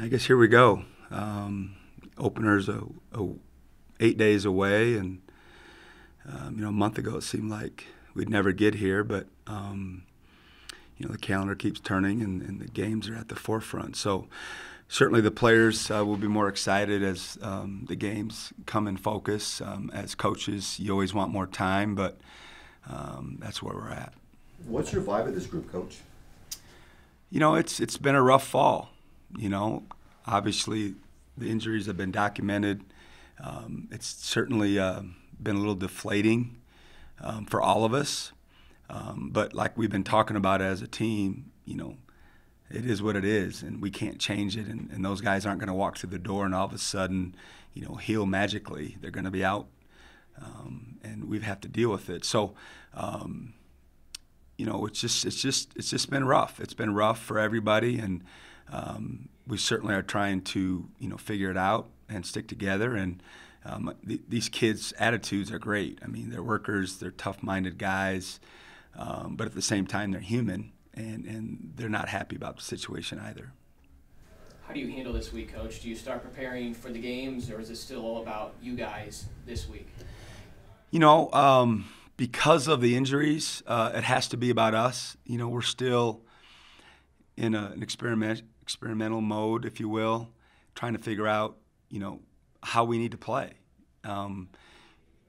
I guess here we go. Um, opener's a, a, eight days away, and um, you know, a month ago it seemed like we'd never get here, but um, you know, the calendar keeps turning, and, and, the games are at the forefront. So certainly the players uh, will be more excited as um, the games come in focus. Um, as coaches, you always want more time, but um, that's where we're at. What's your vibe of this group, Coach? You know, it's it's been a rough fall. You know, obviously the injuries have been documented. Um, it's certainly uh, been a little deflating um, for all of us. Um, but like we've been talking about as a team, you know, it is what it is, and we can't change it. And, and those guys aren't going to walk through the door and all of a sudden, you know, heal magically. They're going to be out, um, and we have to deal with it. So, um, you know, it's just it's just it's just been rough. It's been rough for everybody, and um, we certainly are trying to you know figure it out and stick together. And um, th- these kids' attitudes are great. I mean, they're workers, they're tough-minded guys, um, but at the same time, they're human and and they're not happy about the situation either. How do you handle this week, Coach? Do you start preparing for the games, or is it still all about you guys this week? You know, um, because of the injuries, uh, it has to be about us. You know, we're still in a, an experiment, experimental mode, if you will, trying to figure out, you know, how we need to play. Um,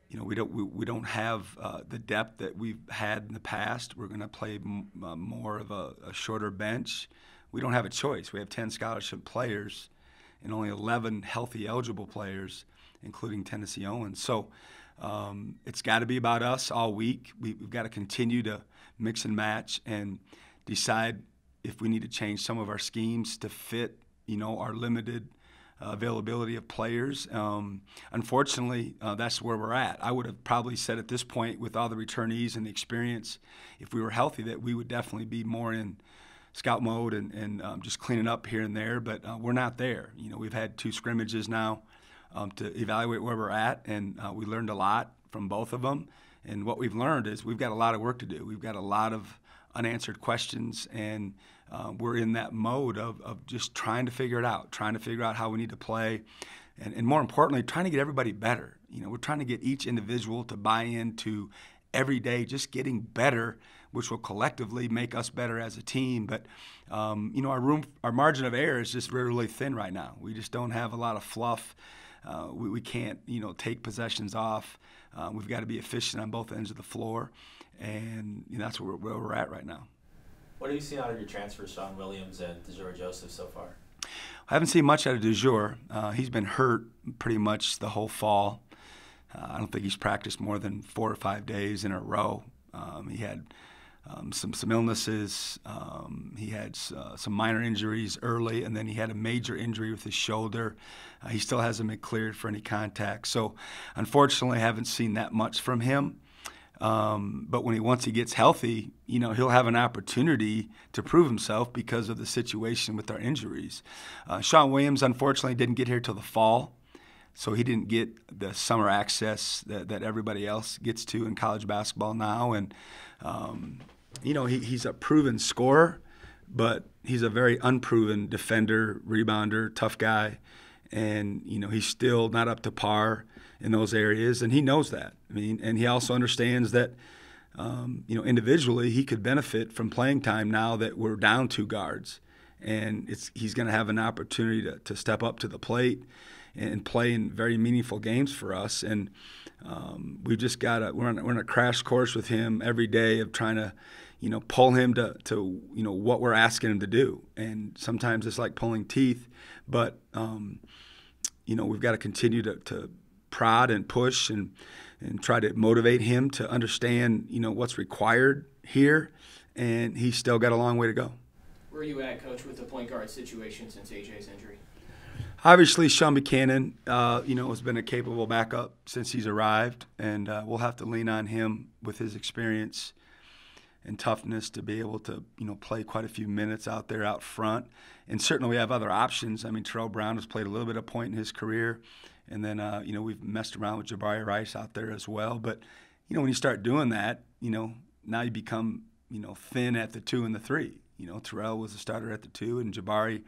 you know, we don't we, we don't have uh, the depth that we've had in the past. We're going to play m- uh, more of a, a, shorter bench. We don't have a choice. We have 10 scholarship players and only 11 healthy eligible players, including Tennessee Owens. So um, it's got to be about us all week. We, have got to continue to mix and match and decide if we need to change some of our schemes to fit, you know, our limited uh, availability of players. Um, unfortunately, uh, that's where we're at. I would have probably said at this point, with all the returnees and the experience, if we were healthy, that we would definitely be more in scout mode and, and um, just cleaning up here and there. But uh, we're not there. You know, we've had two scrimmages now um, to evaluate where we're at, and uh, we learned a lot from both of them. And what we've learned is we've got a lot of work to do. We've got a lot of unanswered questions, and uh, we're in that mode of, of just trying to figure it out, trying to figure out how we need to play, and, and more importantly, trying to get everybody better. You know, we're trying to get each individual to buy into every day just getting better, which will collectively make us better as a team. But um, you know, our room, our margin of error is just really, really thin right now. We just don't have a lot of fluff. Uh, we, we can't, you know, take possessions off. Um, we've got to be efficient on both ends of the floor, and you know, that's where, where we're at right now. What have you seen out of your transfers, Sean Williams and DeJour Joseph, so far? I haven't seen much out of DeJour. Uh, he's been hurt pretty much the whole fall. Uh, I don't think he's practiced more than four or five days in a row. Um, he had um, some some illnesses. Um, he had uh, some minor injuries early, and then he had a major injury with his shoulder. Uh, he still hasn't been cleared for any contact. So, unfortunately, I haven't seen that much from him. Um, but when he once he gets healthy, you know he'll have an opportunity to prove himself because of the situation with our injuries. Uh, Sean Williams unfortunately didn't get here till the fall so he didn't get the summer access that, that everybody else gets to in college basketball now. And, um, you know, he, he's a proven scorer, but he's a very unproven defender, rebounder, tough guy. And, you know, he's still not up to par in those areas. And he knows that. I mean, and he also understands that, um, you know, individually he could benefit from playing time now that we're down two guards and it's he's going to have an opportunity to, to step up to the plate and play in very meaningful games for us. And um, we've just got a we're on, we're on a crash course with him every day of trying to, you know, pull him to, to you know what we're asking him to do. And sometimes it's like pulling teeth, but um, you know we've got to continue to, to prod and push and and try to motivate him to understand you know what's required here. And he's still got a long way to go. Where are you at, coach, with the point guard situation since AJ's injury? Obviously, Sean Buchanan, uh, you know, has been a capable backup since he's arrived, and uh, we'll have to lean on him with his experience and toughness to be able to, you know, play quite a few minutes out there out front. And certainly, we have other options. I mean, Terrell Brown has played a little bit of point in his career, and then uh, you know we've messed around with Jabari Rice out there as well. But you know, when you start doing that, you know, now you become you know thin at the two and the three you know, Terrell was a starter at the two, and Jabari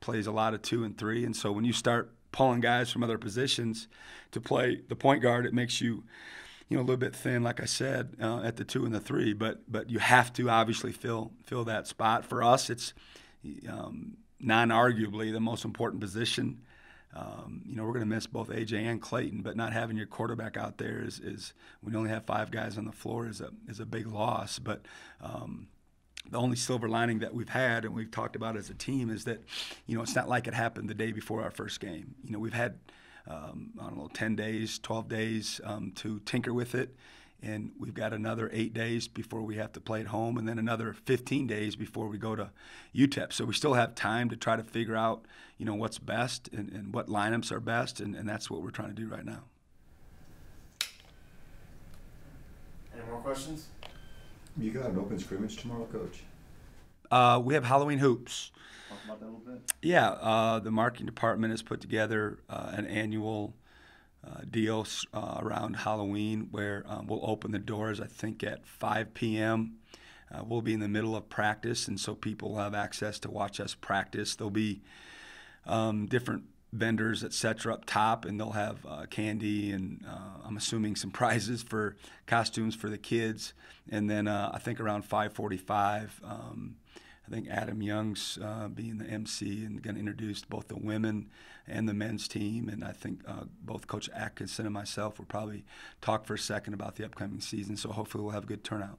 plays a lot of two and three. And so when you start pulling guys from other positions to play the point guard, it makes you, you know, a little bit thin, like I said, uh, at the two and the three. But but you have to obviously fill fill that spot. For us, it's um, non-arguably the most important position. Um, you know, we're going to miss both AJ and Clayton, but not having your quarterback out there is, is when you only have five guys on the floor is a is a big loss. But um, the only silver lining that we've had and we've talked about as a team is that, you know, it's not like it happened the day before our first game. You know, we've had, um, I don't know, 10 days, 12 days um, to tinker with it. And we've got another eight days before we have to play at home, and then another 15 days before we go to UTEP. So we still have time to try to figure out, you know, what's best and, and what lineups are best, and, and that's what we're trying to do right now. Any more questions? You got an open scrimmage tomorrow, coach? Uh, we have Halloween hoops. Talk about that a little bit. Yeah, uh, the marketing department has put together uh, an annual uh, deal uh, around Halloween where um, we'll open the doors, I think, at 5 p.m. Uh, we'll be in the middle of practice, and so people will have access to watch us practice. There'll be um, different vendors, etc., up top, and they'll have uh, candy and uh, I'm assuming some prizes for costumes for the kids. And then uh, I think around 5:45, um, I think Adam Young's uh, being the MC and going to introduce both the women and the men's team. And I think uh, both Coach Atkinson and myself will probably talk for a second about the upcoming season. So hopefully we'll have a good turnout.